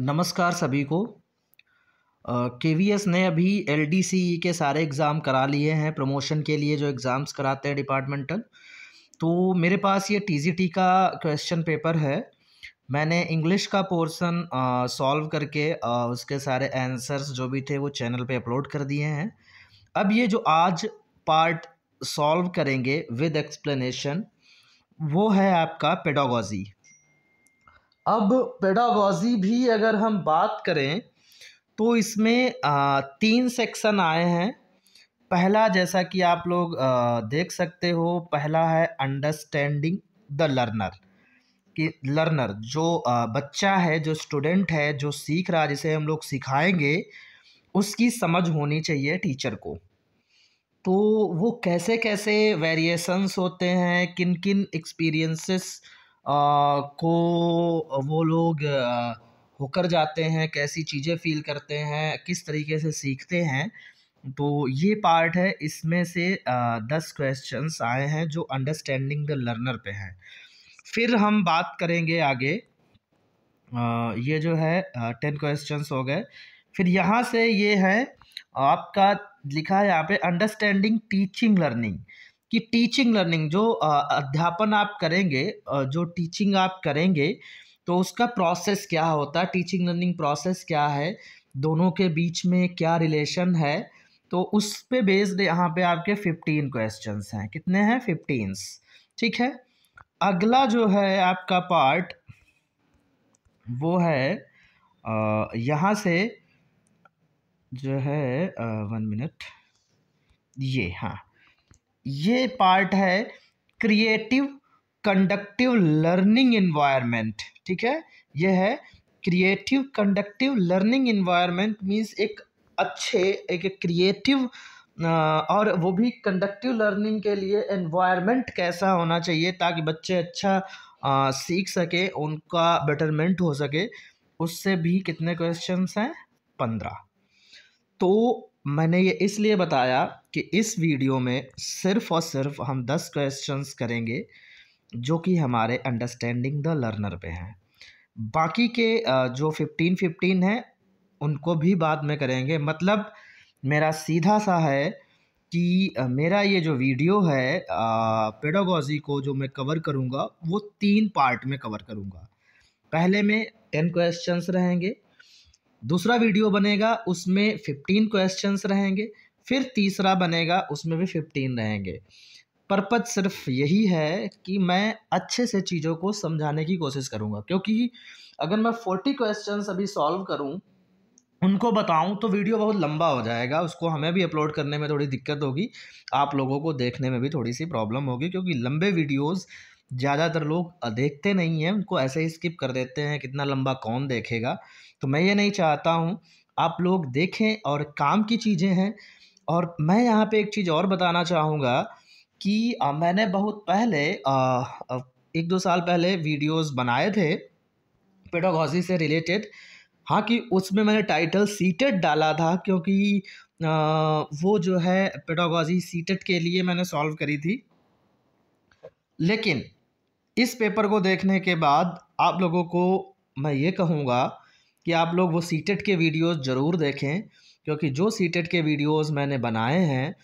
नमस्कार सभी को के वी एस ने अभी एल डी सी ई के सारे एग्ज़ाम करा लिए हैं प्रमोशन के लिए जो एग्ज़ाम्स कराते हैं डिपार्टमेंटल तो मेरे पास ये टी जी टी का क्वेश्चन पेपर है मैंने इंग्लिश का पोर्सन सॉल्व करके आ, उसके सारे आंसर्स जो भी थे वो चैनल पे अपलोड कर दिए हैं अब ये जो आज पार्ट सॉल्व करेंगे विद एक्सप्लेनेशन वो है आपका पेडागॉजी अब पेडागॉजी भी अगर हम बात करें तो इसमें तीन सेक्शन आए हैं पहला जैसा कि आप लोग देख सकते हो पहला है अंडरस्टैंडिंग द लर्नर कि लर्नर जो बच्चा है जो स्टूडेंट है जो सीख रहा जिसे हम लोग सिखाएंगे उसकी समझ होनी चाहिए टीचर को तो वो कैसे कैसे वेरिएशंस होते हैं किन किन एक्सपीरियंसेस को वो लोग होकर जाते हैं कैसी चीज़ें फील करते हैं किस तरीके से सीखते हैं तो ये पार्ट है इसमें से दस क्वेश्चंस आए हैं जो अंडरस्टैंडिंग द लर्नर पे हैं फिर हम बात करेंगे आगे ये जो है टेन क्वेश्चंस हो गए फिर यहाँ से ये है आपका लिखा है यहाँ पे अंडरस्टैंडिंग टीचिंग लर्निंग कि टीचिंग लर्निंग जो अध्यापन आप करेंगे जो टीचिंग आप करेंगे तो उसका प्रोसेस क्या होता है टीचिंग लर्निंग प्रोसेस क्या है दोनों के बीच में क्या रिलेशन है तो उस पे बेस्ड यहाँ पे आपके फिफ्टीन क्वेश्चंस हैं कितने हैं फिफ्टीन्स ठीक है अगला जो है आपका पार्ट वो है यहाँ से जो है वन मिनट ये हाँ ये पार्ट है क्रिएटिव कंडक्टिव लर्निंग इन्वायरमेंट ठीक है यह है creative conductive learning environment means एक अच्छे एक क्रिएटिव और वो भी कंडक्टिव लर्निंग के लिए इन्वायरमेंट कैसा होना चाहिए ताकि बच्चे अच्छा आ, सीख सके उनका बेटरमेंट हो सके उससे भी कितने क्वेश्चंस हैं पंद्रह तो मैंने ये इसलिए बताया कि इस वीडियो में सिर्फ़ और सिर्फ हम दस क्वेश्चंस करेंगे जो कि हमारे अंडरस्टैंडिंग द लर्नर पे हैं बाकी के जो फिफ्टीन फिफ्टीन हैं उनको भी बाद में करेंगे मतलब मेरा सीधा सा है कि मेरा ये जो वीडियो है पेडोगोजी को जो मैं कवर करूँगा वो तीन पार्ट में कवर करूँगा पहले में टेन क्वेश्चंस रहेंगे दूसरा वीडियो बनेगा उसमें फिफ्टीन क्वेश्चंस रहेंगे फिर तीसरा बनेगा उसमें भी फिफ्टीन रहेंगे पर्पज सिर्फ यही है कि मैं अच्छे से चीज़ों को समझाने की कोशिश करूँगा क्योंकि अगर मैं फोर्टी क्वेश्चन अभी सॉल्व करूँ उनको बताऊं तो वीडियो बहुत लंबा हो जाएगा उसको हमें भी अपलोड करने में थोड़ी दिक्कत होगी आप लोगों को देखने में भी थोड़ी सी प्रॉब्लम होगी क्योंकि लंबे वीडियोस ज़्यादातर लोग देखते नहीं हैं उनको ऐसे ही स्किप कर देते हैं कितना लंबा कौन देखेगा तो मैं ये नहीं चाहता हूँ आप लोग देखें और काम की चीज़ें हैं और मैं यहाँ पे एक चीज़ और बताना चाहूँगा कि मैंने बहुत पहले एक दो साल पहले वीडियोस बनाए थे पेडोगॉजी से रिलेटेड हाँ कि उसमें मैंने टाइटल सीटेड डाला था क्योंकि वो जो है पेडोगॉजी सीटेड के लिए मैंने सॉल्व करी थी लेकिन इस पेपर को देखने के बाद आप लोगों को मैं ये कहूँगा कि आप लोग वो सी के वीडियोज़ ज़रूर देखें क्योंकि जो सी के वीडियोज़ मैंने बनाए हैं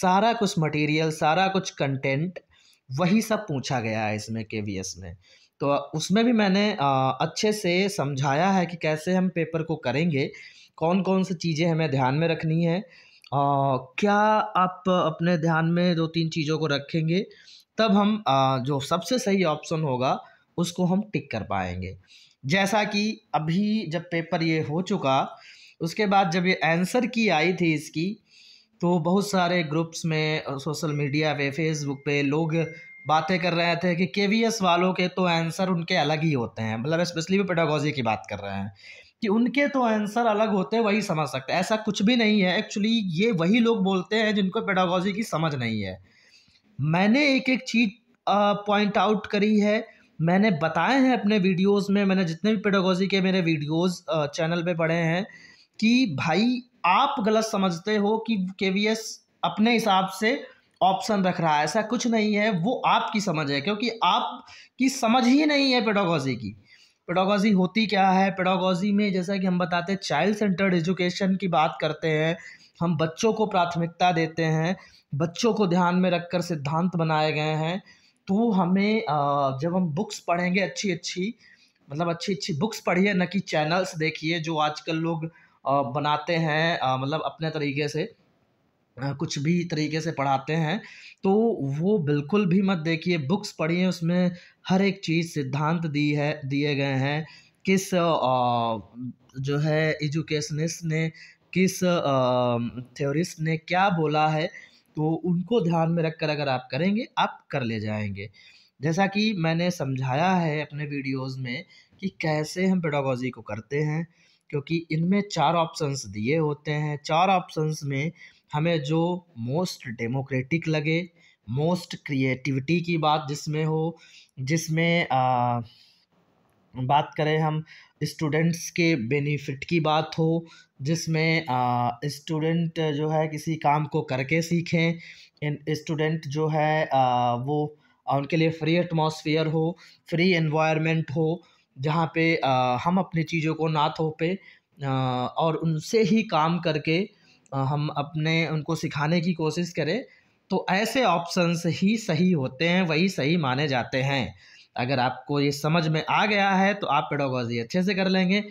सारा कुछ मटेरियल सारा कुछ कंटेंट वही सब पूछा गया है इसमें के में तो उसमें भी मैंने अच्छे से समझाया है कि कैसे हम पेपर को करेंगे कौन कौन सी चीज़ें हमें ध्यान में रखनी है आ, क्या आप अपने ध्यान में दो तीन चीज़ों को रखेंगे तब हम जो सबसे सही ऑप्शन होगा उसको हम टिक कर पाएंगे जैसा कि अभी जब पेपर ये हो चुका उसके बाद जब ये आंसर की आई थी इसकी तो बहुत सारे ग्रुप्स में सोशल मीडिया पे फेसबुक पे लोग बातें कर रहे थे कि के वालों के तो आंसर उनके अलग ही होते हैं मतलब स्पेशली भी पेडागोजी की बात कर रहे हैं कि उनके तो आंसर अलग होते हैं वही समझ सकते ऐसा कुछ भी नहीं है एक्चुअली ये वही लोग बोलते हैं जिनको पेडागोजी की समझ नहीं है मैंने एक एक चीज़ पॉइंट आउट करी है मैंने बताए हैं अपने वीडियोस में मैंने जितने भी पेडोगोजी के मेरे वीडियोस चैनल पे पढ़े हैं कि भाई आप गलत समझते हो कि के अपने हिसाब से ऑप्शन रख रहा है ऐसा कुछ नहीं है वो आपकी समझ है क्योंकि आपकी समझ ही नहीं है पेडोगोजी की पेडोगोजी होती क्या है पेडोगोजी में जैसा कि हम बताते हैं चाइल्ड सेंटर्ड एजुकेशन की बात करते हैं हम बच्चों को प्राथमिकता देते हैं बच्चों को ध्यान में रख कर सिद्धांत बनाए गए हैं तो हमें जब हम बुक्स पढ़ेंगे अच्छी अच्छी मतलब अच्छी अच्छी बुक्स पढ़िए न कि चैनल्स देखिए जो आजकल लोग बनाते हैं मतलब अपने तरीके से कुछ भी तरीके से पढ़ाते हैं तो वो बिल्कुल भी मत देखिए बुक्स पढ़िए उसमें हर एक चीज़ सिद्धांत दी है दिए गए हैं किस जो है एजुकेशनिस्ट ने किस थ्योरिस्ट ने क्या बोला है तो उनको ध्यान में रख कर अगर आप करेंगे आप कर ले जाएंगे जैसा कि मैंने समझाया है अपने वीडियोस में कि कैसे हम पेडागोजी को करते हैं क्योंकि इनमें चार ऑप्शंस दिए होते हैं चार ऑप्शंस में हमें जो मोस्ट डेमोक्रेटिक लगे मोस्ट क्रिएटिविटी की बात जिसमें हो जिसमें बात करें हम स्टूडेंट्स के बेनिफिट की बात हो जिसमें स्टूडेंट जो है किसी काम को करके सीखें स्टूडेंट जो है वो उनके लिए फ्री एटमॉस्फेयर हो फ्री एनवायरनमेंट हो जहाँ पे हम अपनी चीज़ों को ना थोपे और उनसे ही काम करके हम अपने उनको सिखाने की कोशिश करें तो ऐसे ऑप्शंस ही सही होते हैं वही सही माने जाते हैं अगर आपको ये समझ में आ गया है तो आप पेडोगॉजी अच्छे से कर लेंगे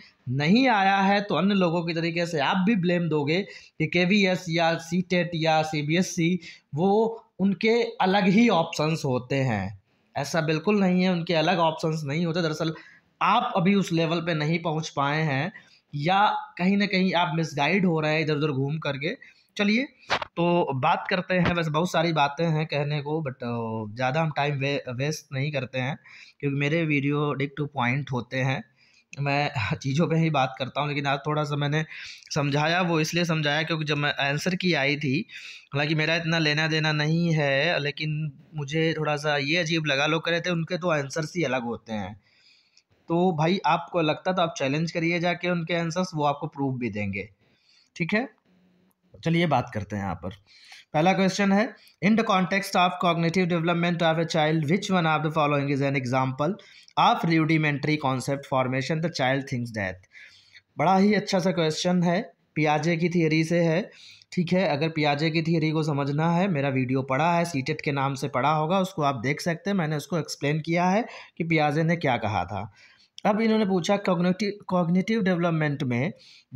नहीं आया है तो अन्य लोगों के तरीके से आप भी ब्लेम दोगे कि के या सी टेट e या सी e, वो उनके अलग ही ऑप्शंस होते हैं ऐसा बिल्कुल नहीं है उनके अलग ऑप्शंस नहीं होते दरअसल आप अभी उस लेवल पे नहीं पहुंच पाए हैं या कहीं ना कहीं आप मिसगाइड हो रहे हैं इधर उधर घूम करके चलिए तो बात करते हैं वैसे बहुत सारी बातें हैं कहने को बट ज़्यादा हम टाइम वे वेस्ट नहीं करते हैं क्योंकि मेरे वीडियो डिक टू पॉइंट होते हैं मैं चीज़ों पे ही बात करता हूँ लेकिन आज थोड़ा सा मैंने समझाया वो इसलिए समझाया क्योंकि जब मैं आंसर की आई थी हालांकि मेरा इतना लेना देना नहीं है लेकिन मुझे थोड़ा सा ये अजीब लगा लोग करे थे उनके तो आंसर्स ही अलग होते हैं तो भाई आपको लगता तो आप चैलेंज करिए जाके उनके आंसर्स वो आपको प्रूफ भी देंगे ठीक है चलिए बात करते हैं यहाँ पर पहला क्वेश्चन है in the context of cognitive development of a child which one of the following is an example of rudimentary concept formation the child thinks that बड़ा ही अच्छा सा क्वेश्चन है पियाजे की थियरी से है ठीक है अगर पियाजे की थियरी को समझना है मेरा वीडियो पढ़ा है सीटेट e के नाम से पढ़ा होगा उसको आप देख सकते हैं मैंने उसको एक्सप्लेन किया है कि पियाजे ने क्या कहा था अब इन्होंने पूछा कॉग्निटिव कॉग्निटिव डेवलपमेंट में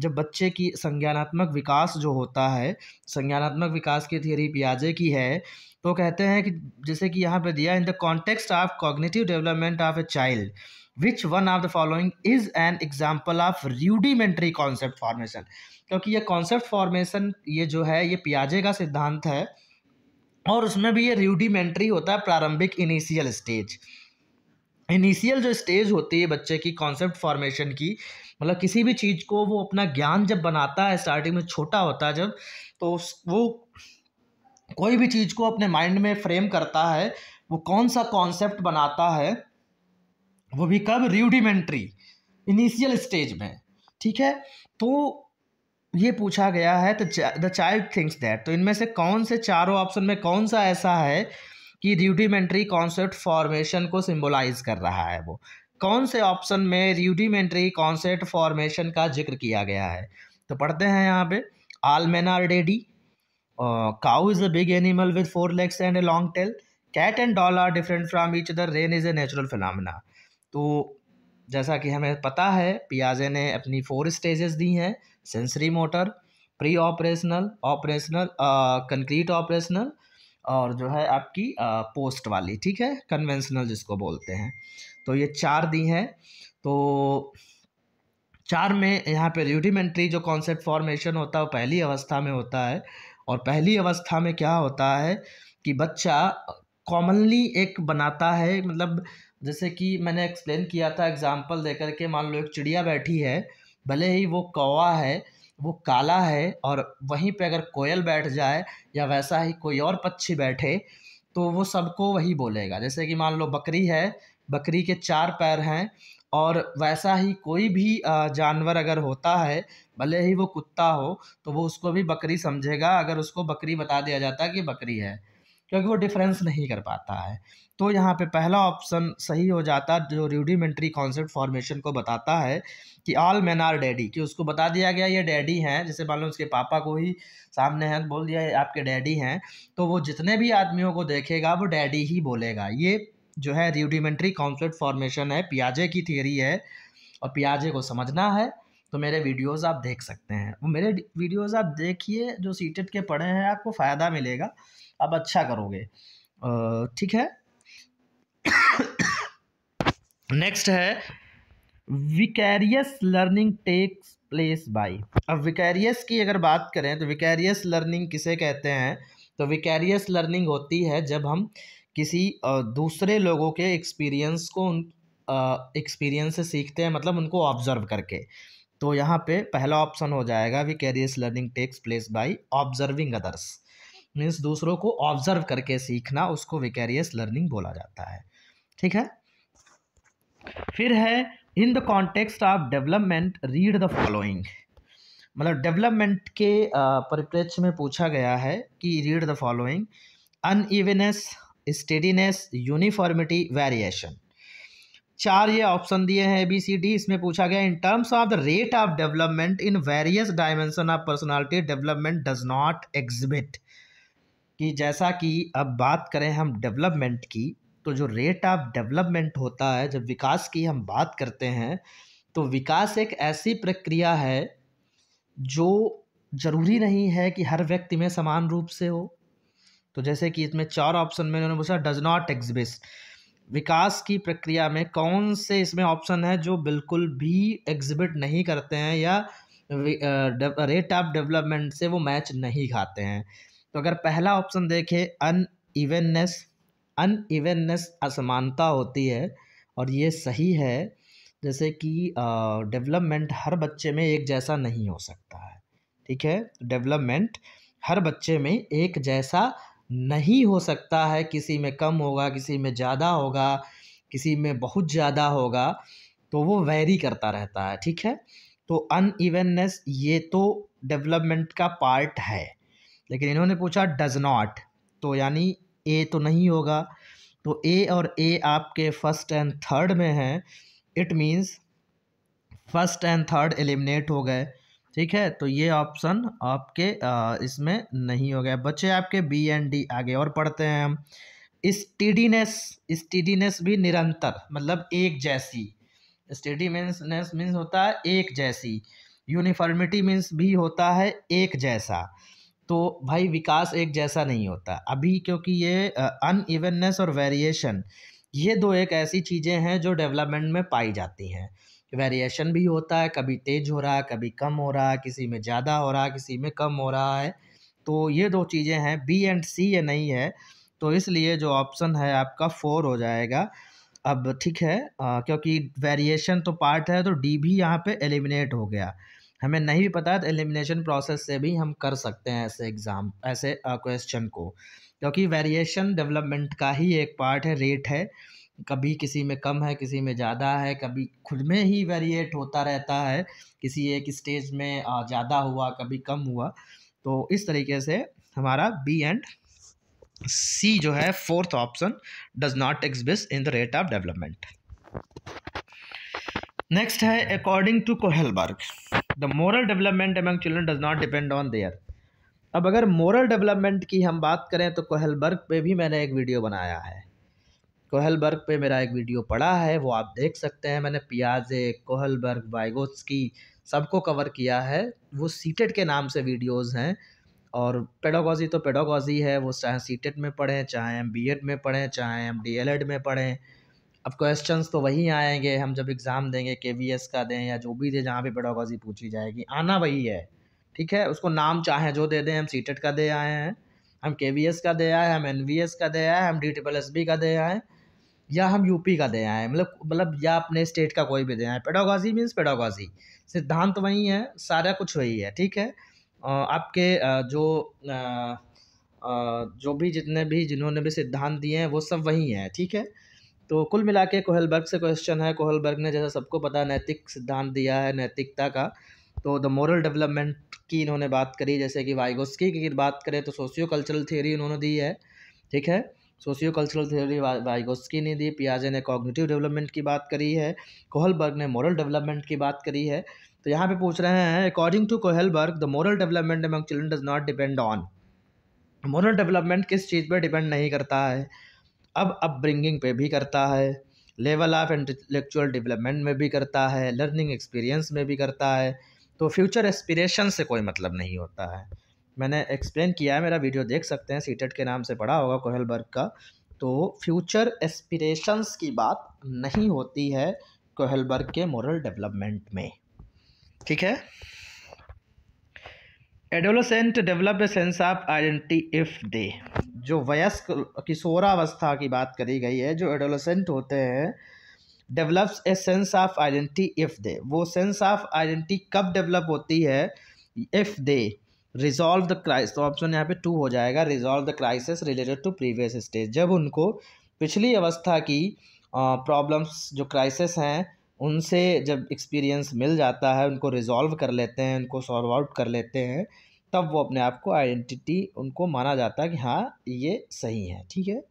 जब बच्चे की संज्ञानात्मक विकास जो होता है संज्ञानात्मक विकास की थियोरी पियाजे की है तो कहते हैं कि जैसे कि यहाँ पे दिया in the context of cognitive development of a child which one of the following is an example of rudimentary concept formation क्योंकि ये कॉन्सेप्ट फॉर्मेशन ये जो है ये पियाजे का सिद्धांत है और उसमें भी ये रूडीमेंट्री होता है प्रारंभिक इनिशियल स्टेज इनिशियल जो स्टेज होती है बच्चे की कॉन्सेप्ट फॉर्मेशन की मतलब किसी भी चीज़ को वो अपना ज्ञान जब बनाता है स्टार्टिंग में छोटा होता है जब तो वो कोई भी चीज़ को अपने माइंड में फ्रेम करता है वो कौन सा कॉन्सेप्ट बनाता है वो भी कब रूडिमेंट्री इनिशियल स्टेज में ठीक है तो ये पूछा गया है तो द चाइल्ड थिंक्स दैट तो इनमें से कौन से चारों ऑप्शन में कौन सा ऐसा है कि रूडिमेंट्री कॉन्सेप्ट फॉर्मेशन को सिंबलाइज कर रहा है वो कौन से ऑप्शन में रूडिमेंट्री कॉन्सेप्ट फॉर्मेशन का जिक्र किया गया है तो पढ़ते हैं यहाँ पे all are daddy cow is a big animal with four legs and a long tail cat and dog are different from each other rain is a natural phenomena तो जैसा कि हमें पता है पियाजे ने अपनी फोर स्टेजेस दी हैं sensory motor pre operational operational concrete operational और जो है आपकी पोस्ट वाली ठीक है कन्वेंशनल जिसको बोलते हैं तो ये चार दी हैं तो चार में यहाँ पे रूडिमेंट्री जो कॉन्सेप्ट फॉर्मेशन होता है वो पहली अवस्था में होता है और पहली अवस्था में क्या होता है कि बच्चा कॉमनली एक बनाता है मतलब जैसे कि मैंने एक्सप्लेन किया था एग्जांपल देकर के मान लो एक चिड़िया बैठी है भले ही वो कौवा है वो काला है और वहीं पे अगर कोयल बैठ जाए या वैसा ही कोई और पक्षी बैठे तो वो सबको वही बोलेगा जैसे कि मान लो बकरी है बकरी के चार पैर हैं और वैसा ही कोई भी जानवर अगर होता है भले ही वो कुत्ता हो तो वो उसको भी बकरी समझेगा अगर उसको बकरी बता दिया जाता है कि बकरी है क्योंकि वो डिफरेंस नहीं कर पाता है तो यहाँ पे पहला ऑप्शन सही हो जाता जो रूडिमेंट्री कॉन्सेप्ट फॉर्मेशन को बताता है कि ऑल मैन आर डैडी कि उसको बता दिया गया ये डैडी हैं जैसे मान लो उसके पापा को ही सामने हैं बोल दिया आपके डैडी हैं तो वो जितने भी आदमियों को देखेगा वो डैडी ही बोलेगा ये जो है रूडिमेंट्री कॉन्सेप्ट फॉर्मेशन है पियाजे की थियरी है और पियाजे को समझना है तो मेरे वीडियोस आप देख सकते हैं वो मेरे वीडियोस आप देखिए जो सीटेट के पढ़े हैं आपको फ़ायदा मिलेगा अब अच्छा करोगे ठीक है नेक्स्ट है vicarious learning takes place by अब विकैरियस की अगर बात करें तो विकैरियस लर्निंग किसे कहते हैं तो विकैरियस लर्निंग होती है जब हम किसी दूसरे लोगों के एक्सपीरियंस को उन एक्सपीरियंस से सीखते हैं मतलब उनको ऑब्जर्व करके तो यहाँ पे पहला ऑप्शन हो जाएगा vicarious learning takes place by observing others means दूसरों को ऑब्जर्व करके सीखना उसको विकेरियस लर्निंग बोला जाता है ठीक है फिर है in the context of development read the following मतलब डेवलपमेंट के परिप्रेक्ष्य में पूछा गया है कि read the following unsteadiness uniformity variation चार ये ऑप्शन दिए हैं ए बी सी डी इसमें पूछा गया in terms of the rate of development in various dimension of personality development does not exhibit कि जैसा कि अब बात करें हम डेवलपमेंट की तो जो रेट ऑफ डेवलपमेंट होता है जब विकास की हम बात करते हैं तो विकास एक ऐसी प्रक्रिया है जो ज़रूरी नहीं है कि हर व्यक्ति में समान रूप से हो तो जैसे कि इसमें चार ऑप्शन में उन्होंने पूछा डज नॉट एग्जिस्ट विकास की प्रक्रिया में कौन से इसमें ऑप्शन है जो बिल्कुल भी एग्जिबिट नहीं करते हैं या रेट ऑफ डेवलपमेंट से वो मैच नहीं खाते हैं तो अगर पहला ऑप्शन देखें अन इवेननेस अन इवेननेस असमानता होती है और ये सही है जैसे कि डेवलपमेंट हर बच्चे में एक जैसा नहीं हो सकता है ठीक है डेवलपमेंट हर बच्चे में एक जैसा नहीं हो सकता है किसी में कम होगा किसी में ज़्यादा होगा किसी में बहुत ज़्यादा होगा तो वो वेरी करता रहता है ठीक है तो अन इवेननेस ये तो डेवलपमेंट का पार्ट है लेकिन इन्होंने पूछा डज़ नॉट तो यानी ए तो नहीं होगा तो ए और ए आपके फर्स्ट एंड थर्ड में हैं it means first and third eliminate हो गए ठीक है तो ये ऑप्शन आपके इसमें नहीं हो गए बच्चे आपके बी एंड डी आगे और पढ़ते हैं हम स्टीडीनेस स्टीडीनेस भी निरंतर मतलब एक जैसी स्टेडी मीन्स होता है एक जैसी यूनिफॉर्मिटी मीन्स भी होता है एक जैसा तो भाई विकास एक जैसा नहीं होता अभी क्योंकि ये अन इवननेस और वेरिएशन ये दो एक ऐसी चीज़ें हैं जो डेवलपमेंट में पाई जाती हैं वेरिएशन भी होता है कभी तेज़ हो रहा है कभी कम हो रहा है किसी में ज़्यादा हो रहा है किसी में कम हो रहा है तो ये दो चीज़ें हैं बी एंड सी ये नहीं है तो इसलिए जो ऑप्शन है आपका फोर हो जाएगा अब ठीक है आ, क्योंकि वेरिएशन तो पार्ट है तो डी भी यहाँ पे एलिमिनेट हो गया हमें नहीं भी पता है तो एलिमिनेशन प्रोसेस से भी हम कर सकते हैं ऐसे एग्ज़ाम ऐसे क्वेश्चन को क्योंकि वेरिएशन डेवलपमेंट का ही एक पार्ट है रेट है कभी किसी में कम है किसी में ज़्यादा है कभी खुद में ही वेरिएट होता रहता है किसी एक स्टेज में ज़्यादा हुआ कभी कम हुआ तो इस तरीके से हमारा बी एंड सी जो है fourth option does not exist in the rate of development next है according to Kohlberg the moral development among children does not depend on their अब अगर मोरल डेवलपमेंट की हम बात करें तो कोहलबर्ग पे भी मैंने एक वीडियो बनाया है कोहलबर्ग पे मेरा एक वीडियो पड़ा है वो आप देख सकते हैं मैंने पियाजे कोहलबर्ग बाइगोस की सबको कवर किया है वो सीटेड के नाम से वीडियोज़ हैं और पेडोगॉजी तो पेडागोजी है वो चाहे सीटेड में पढ़ें चाहे एम बी एड में पढ़ें चाहे एम डी एल एड में पढ़ें अब क्वेश्चन तो वही आएंगे हम जब एग्ज़ाम देंगे के वी एस का दें या जो भी दे जहाँ भी पेडागोजी पूछी जाएगी आना वही है ठीक है उसको नाम चाहे जो दे दें हम सी e का दे आए हैं हम के वी एस का दे आए हम एन वी एस का दे आए हम डी ट्रिपल एस बी का दे आए या हम यूपी का दे आए मतलब मतलब या अपने स्टेट का कोई भी दे आए पेडागोजी मीन्स पेडागोजी सिद्धांत तो वही है सारा कुछ वही है ठीक है आपके जो जो भी जितने भी जिन्होंने भी सिद्धांत दिए हैं वो सब वही हैं ठीक है तो कुल मिला के कोहलबर्ग से क्वेश्चन है कोहलबर्ग ने जैसा सबको पता नैतिक सिद्धांत दिया है नैतिकता का तो द मॉरल डेवलपमेंट की इन्होंने बात करी जैसे कि वाइगोस्की की बात करें तो सोशियो कल्चरल थ्योरी उन्होंने दी है ठीक है सोशियो कल्चरल थ्योरी वाइगोस्की ने दी पियाजे ने कॉग्निटिव डेवलपमेंट की बात करी है कोहलबर्ग ने मॉरल डेवलपमेंट की बात करी है तो यहाँ पे पूछ रहे हैं according to Kohlberg the moral development among children does not depend on moral development किस चीज़ पर डिपेंड नहीं करता है अब अपब्रिंगिंग पे भी करता है लेवल ऑफ इंटेलेक्चुअल डेवलपमेंट में भी करता है लर्निंग एक्सपीरियंस में भी करता है तो फ्यूचर एस्पिरेशन से कोई मतलब नहीं होता है मैंने एक्सप्लेन किया है मेरा वीडियो देख सकते हैं सीटेट e के नाम से पढ़ा होगा कोहलबर्ग का तो फ्यूचर एस्पिरेशंस की बात नहीं होती है कोहलबर्ग के मॉरल डेवलपमेंट में ठीक है adolescent develop a sense of identity if they जो वयस्क किशोरावस्था की बात करी गई है जो एडोलसेंट होते हैं develops a sense of identity if they वो सेंस ऑफ आइडेंटिटी कब डेवलप होती है if they resolve the crisis तो ऑप्शन यहाँ पे टू हो जाएगा resolve the crisis related to previous stage जब उनको पिछली अवस्था की प्रॉब्लम्स जो क्राइसिस हैं उनसे जब एक्सपीरियंस मिल जाता है उनको रिजॉल्व कर लेते हैं उनको सॉल्व आउट कर लेते हैं तब वो अपने आप को आइडेंटिटी उनको माना जाता है कि हाँ ये सही है ठीक है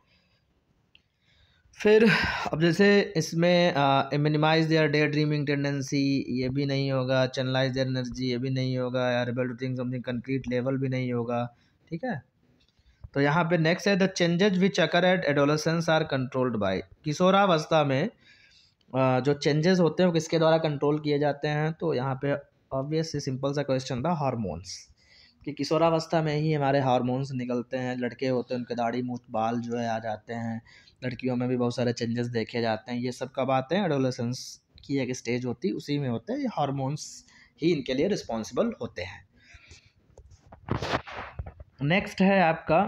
फिर अब जैसे इसमें minimize their day dreaming tendency ये भी नहीं होगा चैनलाइज देयर एनर्जी ये भी नहीं होगा या able to think something concrete level भी नहीं होगा ठीक है तो यहाँ पे नेक्स्ट है the changes which occur at adolescence are controlled by किशोरावस्था में आ, जो चेंजेस होते हैं वो किसके द्वारा कंट्रोल किए जाते हैं तो यहाँ पे ऑब्वियसली सिंपल सा क्वेश्चन था हारमोन्स कि किशोरावस्था में ही हमारे हार्मोन्स निकलते हैं लड़के होते हैं उनके दाढ़ी मूछ बाल जो है आ जाते हैं लड़कियों में भी बहुत सारे चेंजेस देखे जाते हैं ये सब कब आते हैं एडोलेसेंस की एक स्टेज होती है उसी में होते हैं ये हारमोन्स ही इनके लिए रिस्पॉन्सिबल होते हैं नेक्स्ट है आपका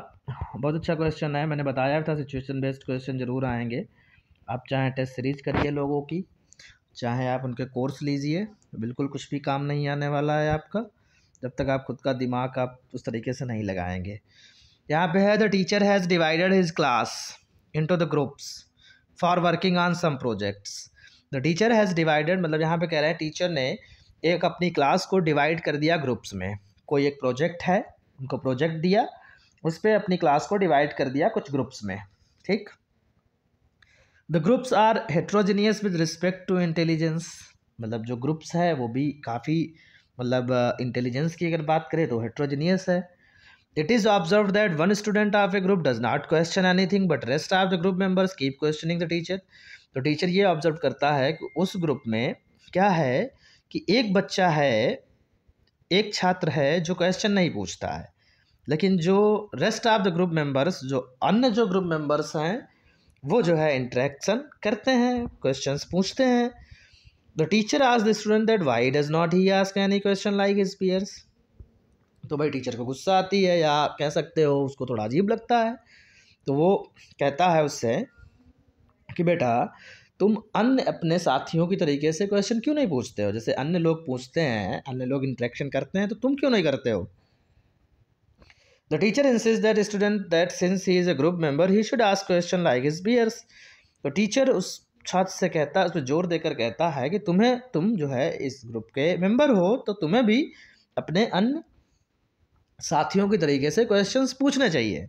बहुत अच्छा क्वेश्चन है मैंने बताया था सिचुएशन बेस्ड क्वेश्चन ज़रूर आएंगे आप चाहे टेस्ट सीरीज करिए लोगों की चाहे आप उनके कोर्स लीजिए बिल्कुल कुछ भी काम नहीं आने वाला है आपका जब तक आप खुद का दिमाग आप उस तरीके से नहीं लगाएंगे यहाँ पे है the teacher has divided his class into the groups for working on some projects the teacher has divided मतलब यहाँ पे कह रहे हैं टीचर ने एक अपनी क्लास को डिवाइड कर दिया ग्रुप्स में कोई एक प्रोजेक्ट है उनको प्रोजेक्ट दिया उस पर अपनी क्लास को डिवाइड कर दिया कुछ ग्रुप्स में ठीक the groups are heterogeneous with respect to intelligence मतलब जो ग्रुप्स है वो भी काफ़ी मतलब इंटेलिजेंस की अगर बात करें तो हेट्रोजीनियस है is observe observed one student of a group does not question anything but rest of the group members keep questioning the teacher तो टीचर ये ऑब्जर्व करता है कि उस ग्रुप में क्या है कि एक बच्चा है एक छात्र है जो क्वेश्चन नहीं पूछता है लेकिन जो rest of the group members जो अन्य जो ग्रुप मेंबर्स हैं वो जो है इंट्रैक्शन करते हैं क्वेश्चंस पूछते हैं द टीचर आज the student that why does not he ask any question like his peers तो भाई टीचर को गुस्सा आती है या आप कह सकते हो उसको थोड़ा अजीब लगता है तो वो कहता है उससे कि बेटा तुम अन्य अपने साथियों की तरीके से क्वेश्चन क्यों नहीं पूछते हो जैसे अन्य लोग पूछते हैं अन्य लोग इंट्रैक्शन करते हैं तो तुम क्यों नहीं करते हो the teacher says that student that since he is a group member he should ask question like his peers तो टीचर उस छात्र से कहता है पर जोर देकर कहता है कि तुम्हें तुम जो है इस ग्रुप के मेंबर हो तो तुम्हें भी अपने अन्य साथियों के तरीके से क्वेश्चंस पूछने चाहिए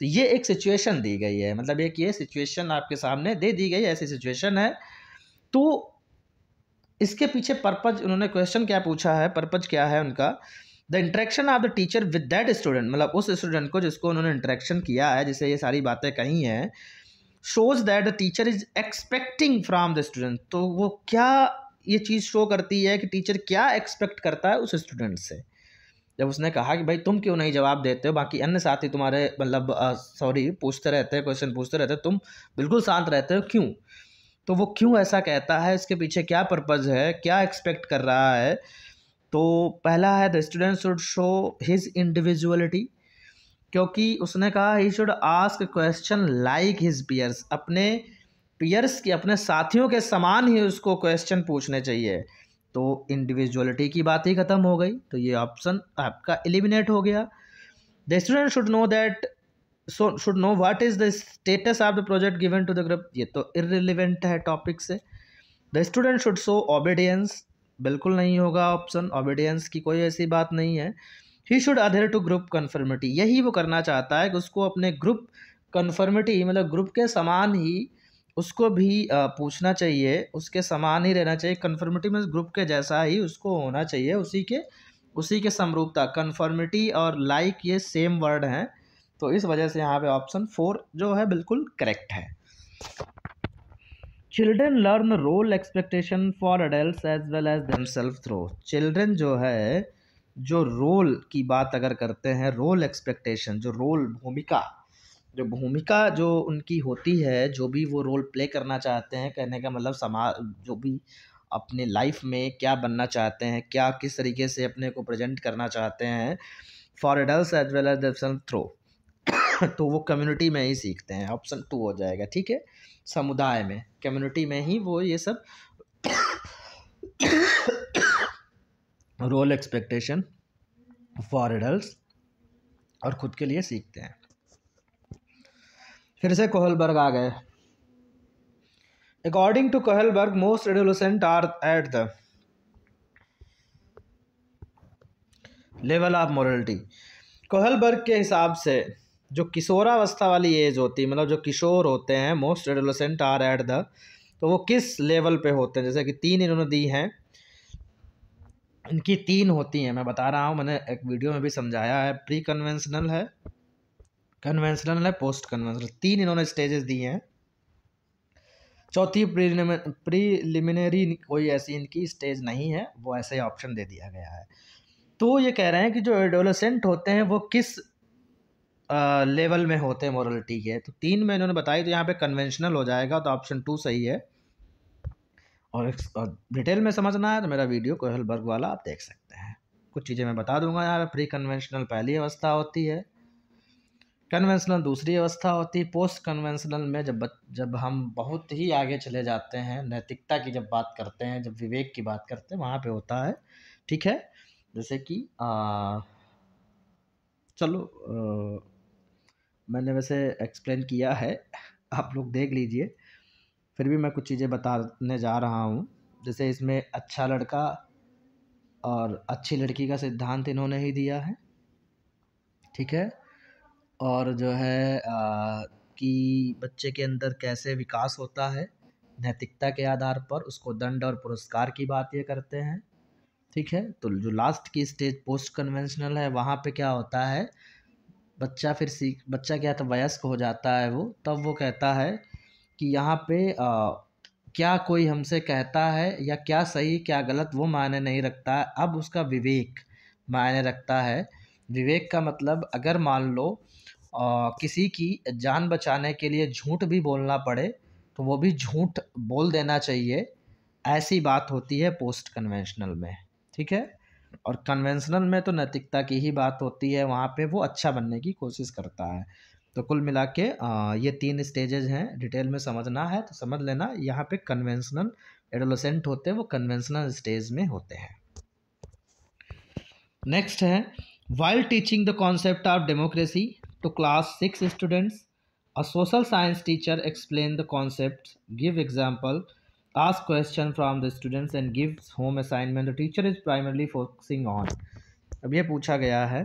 तो ये एक सिचुएशन दी गई है मतलब एक ये सिचुएशन आपके सामने दे दी गई ऐसी सिचुएशन है तो इसके पीछे पर्पज उन्होंने क्वेश्चन क्या पूछा है पर्पज क्या है उनका the interaction of the teacher with that student मतलब उस स्टूडेंट को जिसको उन्होंने इंट्रैक्शन किया है जिसे ये सारी बातें कही हैं shows that the teacher is expecting from the student तो वो क्या ये चीज़ शो करती है कि टीचर क्या एक्सपेक्ट करता है उस स्टूडेंट से जब उसने कहा कि भाई तुम क्यों नहीं जवाब देते हो बाकी अन्य साथी तुम्हारे मतलब सॉरी पूछते रहते हैं क्वेश्चन पूछते रहते हैं तुम बिल्कुल शांत रहते हो क्यों तो वो क्यों ऐसा कहता है इसके पीछे क्या पर्पज़ है क्या एक्सपेक्ट कर रहा है तो पहला है the student should show his individuality क्योंकि उसने कहा he should ask question like his peers अपने पियर्स के अपने साथियों के समान ही उसको क्वेश्चन पूछने चाहिए तो इंडिविजुअलिटी की बात ही ख़त्म हो गई तो ये ऑप्शन आपका एलिमिनेट हो गया the student should know that so should know what is the status of the project given to the group ये तो इरेलीवेंट है टॉपिक से the student should show obedience बिल्कुल नहीं होगा ऑप्शन ऑबिडियंस की कोई ऐसी बात नहीं है he should adhere to group conformity यही वो करना चाहता है कि उसको अपने ग्रुप कन्फर्मिटी मतलब ग्रुप के समान ही उसको भी पूछना चाहिए उसके समान ही रहना चाहिए कन्फर्मिटी मीन्स ग्रुप के जैसा ही उसको होना चाहिए उसी के उसी के समरूपता कन्फर्मिटी और लाइक like ये सेम वर्ड हैं तो इस वजह से यहाँ पे ऑप्शन फोर जो है बिल्कुल करेक्ट है children learn role expectation for adult as well as them self through children जो है जो रोल की बात अगर करते हैं रोल एक्सपेक्टेशन जो रोल भूमिका जो भूमिका जो उनकी होती है जो भी वो रोल प्ले करना चाहते हैं कहने का मतलब समाज जो भी अपने लाइफ में क्या बनना चाहते हैं क्या किस तरीके से अपने को प्रेजेंट करना चाहते हैं for adult as well as self through तो वो कम्युनिटी में ही सीखते हैं ऑप्शन टू हो जाएगा ठीक है समुदाय में कम्युनिटी में ही वो ये सब रोल एक्सपेक्टेशन फॉर एडल्ट और ख़ुद के लिए सीखते हैं फिर से कोहलबर्ग आ गए according to Kohlberg most adolescent are at the level of morality Kohlberg के हिसाब से जो किशोरावस्था वाली एज होती है मतलब जो किशोर होते हैं most adolescent are at the तो वो किस लेवल पे होते हैं जैसे कि तीन इन्होंने दी हैं इनकी तीन होती हैं मैं बता रहा हूँ मैंने एक वीडियो में भी समझाया है प्री कन्वेंशनल है कन्वेंशनल है पोस्ट कन्वेंशनल तीन इन्होंने स्टेजेस दिए हैं चौथी प्रीलिमिनरी कोई ऐसी इनकी स्टेज नहीं है वो ऐसे ऑप्शन दे दिया गया है तो ये कह रहे हैं कि जो एडोलसेंट होते हैं वो किस आ, लेवल में होते हैं मॉरलिटी के तो तीन में इन्होंने बताई तो यहाँ पे कन्वेंशनल हो जाएगा तो ऑप्शन टू सही है और डिटेल में समझना है तो मेरा वीडियो कोहलबर्ग वाला आप देख सकते हैं कुछ चीज़ें मैं बता दूंगा यहाँ प्री कन्वेंशनल पहली अवस्था होती है कन्वेंशनल दूसरी अवस्था होती है पोस्ट कन्वेंशनल में जब जब हम बहुत ही आगे चले जाते हैं नैतिकता की जब बात करते हैं जब विवेक की बात करते हैं वहाँ पर होता है ठीक है जैसे कि चलो आ, मैंने वैसे एक्सप्लेन किया है आप लोग देख लीजिए फिर भी मैं कुछ चीज़ें बताने जा रहा हूँ जैसे इसमें अच्छा लड़का और अच्छी लड़की का सिद्धांत इन्होंने ही दिया है ठीक है और जो है आ, कि बच्चे के अंदर कैसे विकास होता है नैतिकता के आधार पर उसको दंड और पुरस्कार की बात ये करते हैं ठीक है तो जो लास्ट की स्टेज पोस्ट कन्वेंशनल है वहाँ पे क्या होता है बच्चा फिर सीख बच्चा क्या तो वयस्क हो जाता है वो तब वो कहता है कि यहाँ पे क्या कोई हमसे कहता है या क्या सही क्या गलत वो मायने नहीं रखता अब उसका विवेक मायने रखता है विवेक का मतलब अगर मान लो आ, किसी की जान बचाने के लिए झूठ भी बोलना पड़े तो वो भी झूठ बोल देना चाहिए ऐसी बात होती है पोस्ट कन्वेंशनल में ठीक है और कन्वेंशनल में तो नैतिकता की ही बात होती है वहाँ पे वो अच्छा बनने की कोशिश करता है तो कुल मिला के ये तीन स्टेजेज हैं डिटेल में समझना है तो समझ लेना यहाँ पे कन्वेंशनल एडोलोसेंट होते हैं वो कन्वेंशनल स्टेज में होते हैं नेक्स्ट है while teaching the concept of democracy to class six students a social science teacher explain the concept give example ask question from the students and give home assignment the teacher is primarily focusing on अब ये पूछा गया है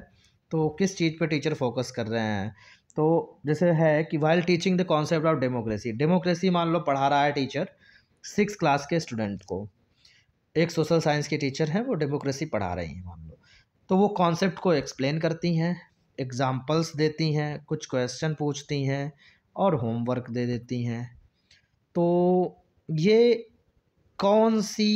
तो किस चीज़ पे teacher focus कर रहे हैं तो जैसे है कि while teaching the concept of democracy democracy मान लो पढ़ा रहा है टीचर सिक्स क्लास के स्टूडेंट को एक सोशल साइंस के टीचर हैं वो डेमोक्रेसी पढ़ा रही हैं मान लो तो वो कॉन्सेप्ट को एक्सप्लेन करती हैं एग्ज़ाम्पल्स देती हैं कुछ क्वेश्चन पूछती हैं और होमवर्क दे देती हैं तो ये कौन सी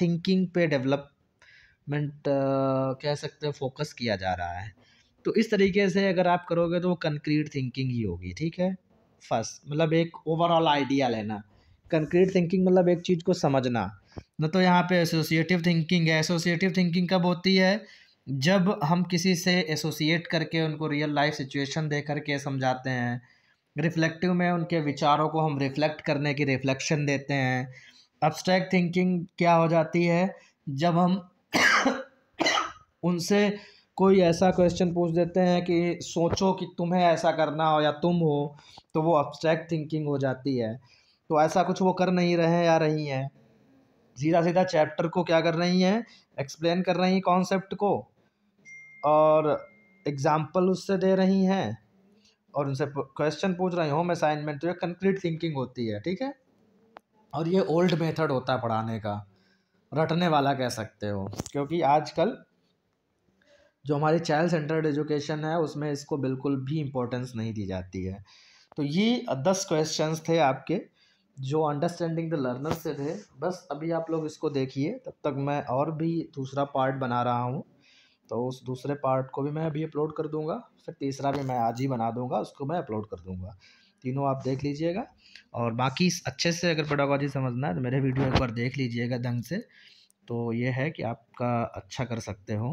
थिंकिंग पे डेवलपमेंट कह सकते हैं फोकस किया जा रहा है तो इस तरीके से अगर आप करोगे तो वो कंक्रीट थिंकिंग ही होगी ठीक है फर्स्ट मतलब एक ओवरऑल आइडिया लेना कंक्रीट थिंकिंग मतलब एक चीज़ को समझना न तो यहाँ पे एसोसिएटिव थिंकिंग है एसोसिएटिव थिंकिंग कब होती है जब हम किसी से एसोसिएट करके उनको रियल लाइफ सिचुएशन दे करके समझाते हैं रिफ्लेक्टिव में उनके विचारों को हम रिफ्लेक्ट करने की रिफ्लेक्शन देते हैं अब्स्ट्रैक्ट थिंकिंग क्या हो जाती है जब हम उनसे कोई ऐसा क्वेश्चन पूछ देते हैं कि सोचो कि तुम्हें ऐसा करना हो या तुम हो तो वो अब्स्ट्रैक्ट थिंकिंग हो जाती है तो ऐसा कुछ वो कर नहीं रहे या रही हैं सीधा सीधा चैप्टर को क्या कर रही हैं एक्सप्लेन कर रही हैं कॉन्सेप्ट को और एग्ज़ाम्पल उससे दे रही हैं और उनसे क्वेश्चन पूछ रही होम असाइनमेंट तो कंक्रीट थिंकिंग होती है ठीक है और ये ओल्ड मेथड होता है पढ़ाने का रटने वाला कह सकते हो क्योंकि आजकल जो हमारी चाइल्ड सेंटर्ड एजुकेशन है उसमें इसको बिल्कुल भी इम्पोर्टेंस नहीं दी जाती है तो ये दस क्वेश्चंस थे आपके जो अंडरस्टैंडिंग द लर्नर से थे बस अभी आप लोग इसको देखिए तब तक मैं और भी दूसरा पार्ट बना रहा हूँ तो उस दूसरे पार्ट को भी मैं अभी अपलोड कर दूँगा फिर तीसरा भी मैं आज ही बना दूँगा उसको मैं अपलोड कर दूँगा तीनों आप देख लीजिएगा और बाकी अच्छे से अगर पेडागोजी समझना है तो मेरे वीडियो एक बार देख लीजिएगा ढंग से तो ये है कि आपका अच्छा कर सकते हो